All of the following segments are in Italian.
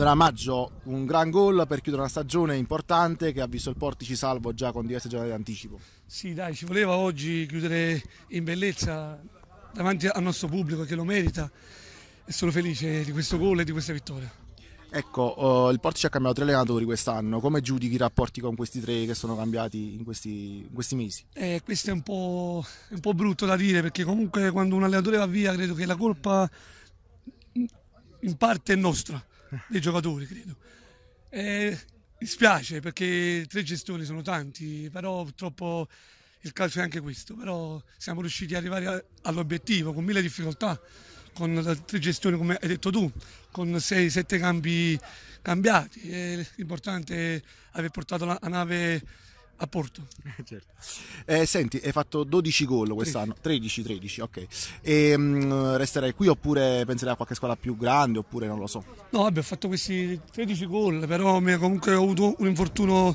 darà maggio un gran gol per chiudere una stagione importante che ha visto il Portici salvo già con diverse giornate di anticipo. Sì, dai, ci voleva oggi chiudere in bellezza davanti al nostro pubblico che lo merita e sono felice di questo gol e di questa vittoria. Ecco, uh, il Portici ha cambiato tre allenatori quest'anno, come giudichi i rapporti con questi tre che sono cambiati in questi, in questi mesi? Eh, questo è un po', un po' brutto da dire perché comunque quando un allenatore va via credo che la colpa in parte è nostra dei giocatori, credo. Eh, mi spiace perché tre gestori sono tanti, però purtroppo il calcio è anche questo, però siamo riusciti ad arrivare all'obiettivo con mille difficoltà, con tre gestioni come hai detto tu, con sei, sette campi cambiati. Eh, l'importante è aver portato la nave a Porto. Eh, certo. Eh, senti, hai fatto 12 gol quest'anno, 13, 13, ok. E, ehm, mh, resterai qui oppure penserai a qualche squadra più grande oppure non lo so? No, vabbè, ho fatto questi 13 gol, però comunque ho avuto un infortunio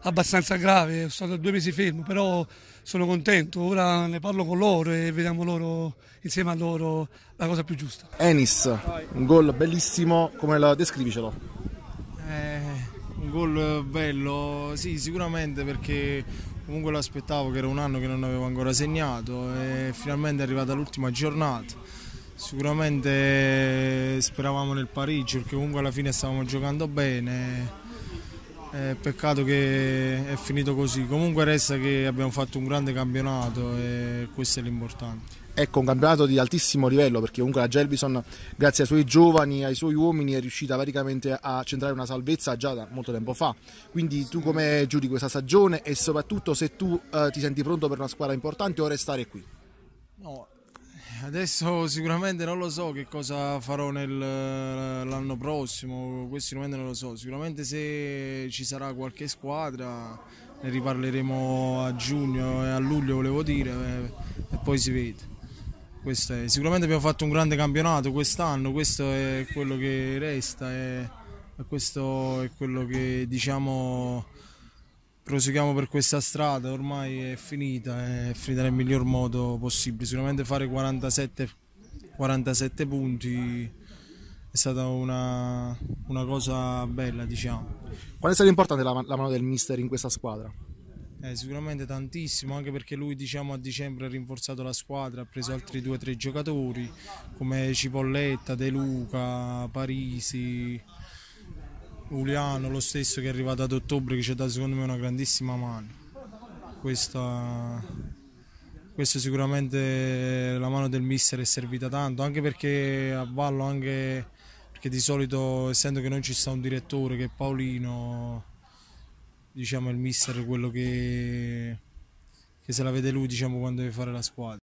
abbastanza grave, sono stato due mesi fermo, però sono contento, ora ne parlo con loro e vediamo loro, insieme a loro la cosa più giusta. Enis, un gol bellissimo, come la descrivicelo? gol eh, bello, sì sicuramente perché comunque lo aspettavo che era un anno che non avevo ancora segnato e finalmente è arrivata l'ultima giornata. Sicuramente eh, speravamo nel pareggio perché comunque alla fine stavamo giocando bene. Eh, peccato che è finito così. Comunque resta che abbiamo fatto un grande campionato e questo è l'importante ecco, un campionato di altissimo livello perché comunque la Gelbison grazie ai suoi giovani, ai suoi uomini è riuscita praticamente a centrare una salvezza già da molto tempo fa. Quindi tu come giudichi questa stagione e soprattutto se tu eh, ti senti pronto per una squadra importante o restare qui? No, adesso sicuramente non lo so che cosa farò l'anno prossimo, questo sicuramente non lo so, sicuramente se ci sarà qualche squadra ne riparleremo a giugno e a luglio volevo dire eh, e poi si vede. È, sicuramente abbiamo fatto un grande campionato quest'anno, questo è quello che resta e questo è quello che diciamo proseguiamo per questa strada, ormai è finita, è finita nel miglior modo possibile. Sicuramente fare 47, 47 punti è stata una, una, cosa bella, diciamo. Qual è stata importante la, la mano del mister in questa squadra? Eh, sicuramente tantissimo, anche perché lui diciamo, a dicembre ha rinforzato la squadra, ha preso altri due o tre giocatori come Cipolletta, De Luca, Parisi, Uliano, lo stesso che è arrivato ad ottobre che ci ha dato secondo me una grandissima mano. Questa, questa sicuramente la mano del mister è servita tanto, anche perché a ballo, anche perché di solito essendo che non ci sta un direttore che è Paolino diciamo, il mister quello che, che se la vede lui diciamo, quando deve fare la squadra.